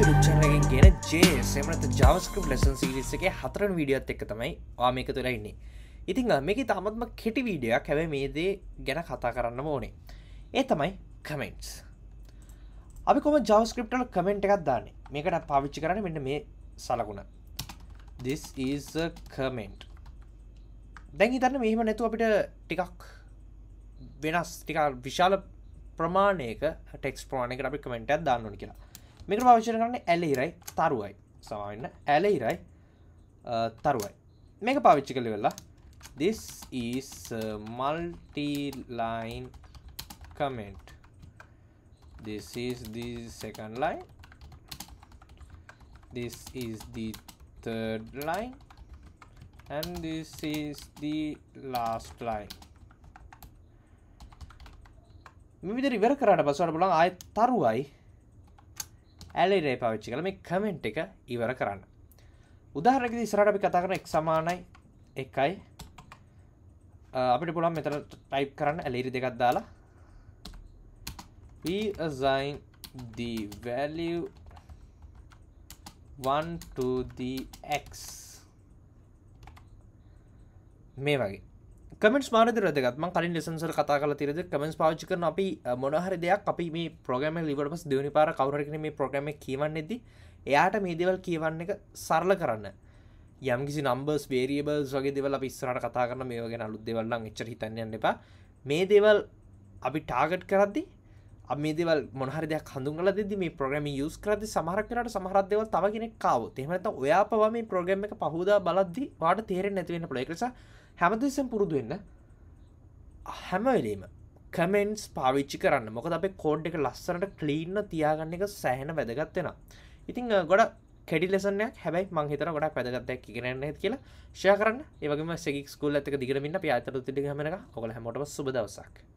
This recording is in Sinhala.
චනගෙන් ගෙන ජේසෙමනත ජවස්කප් ලෙසන් සිරිසගේ හතරන් වීඩියත් එක් තමයි ආමික තුළ ඉන්නේ ඉතිං මේක තාමත්ම කෙටි වීඩියක් හැව මේ දේ ගැන කතා කරන්න ඕනේ ඒ තමයි කමෙන්ට්ස් අපි කොම ජවස්කප්ටල කමෙන්ට් එකක් දාන්නේ මේකට පාවිච්චි කරන්න මෙන්න මේ සලකුණ this is කමෙන්ට් දැන් හිතන්න මෙහෙම නැතු අපිට ටිකක් වෙනස් ටිකා විශාල ප්‍රමාණයක ටෙක්ස් ප්‍රමාණයක අපි කමෙන්ට් දන්නන කියලා මේක පවිශ්ෂණ කරන්න ඇලෙරයි තරුවයි සමන්න ඇලෙරයි තරුවයි මේක පාවිච්චි කළ වෙලා this is multi-line comment this is the second line this is the third line and this is the last line මෙවිදි රිවර කරාට පස්සට බලන් ආයෙත් තරුවයි ඇලරේ පවිච්චි කළ මේ කමෙන්ට් එක ඉවර කරන්න උදාහරක ඉස්රට අපි කතා කරන එක් සමානයි එකයි අපිට පුළන් මෙතර ටයිප් කරන්න ඇලිරි දෙකක් දාලා assign the value 1 to the x මේ වගේ කමෙන්ස් මානද රදගත්ම කලින් ලෙසන්සර කතා කල තිරද කමෙන්ස් පාච්චි කරන අපි මොනහරි දෙයක් අපි මේ ප්‍රගම ලිවටස් දෙවනි පාර කවරකන මේ ප්‍රගම කියවන්නේෙද එයාට මේ දෙවල් කියවන්න එක සරල කරන්න යම්කිසි නම්බස් වේරියබල් වගේ දෙවල පිස්සරට කතා කරන මේ වගෙන අලුත් දෙවල්ලන් එච්චර හිතන්නන්න එපා මේ දෙවල් අපි ටාගට් කරද්දිී මේ දෙවල් මොහර දෙයක් හඳුන්ගල දෙද මේ ප්‍රග්‍රම යස් කරද සමහරක්නට සමහරදව තව කෙනෙක් කාව තෙමනත ඔයා පවා මේ ප්‍රග්‍රම එක පහුද බලද්දි වාට තේරෙන් නැතිවෙන්න පලෙකස හැමතිසම් පුරුදුවෙන්න හැමවෙලීම කමෙන්ස් පාවිච්චි කරන්න මොකද අපේ කෝඩ් එක ලස්සනට කලීන්න තියාගන්න එක සෑහෙන වැදගත්වෙන ඉතිං ගොඩ කෙඩි ලෙසනයක් හැබයි මංහිතර ගොඩක් වැදගත්තයක් ඉගෙනන්න ඇති කියලා ශය කරන්න ඒවගේ සෙක් ස්කුල් ඇතක දිගරමින්න පියාතරු තිටි හමනක ඔොල හැමටම සුබදවසක්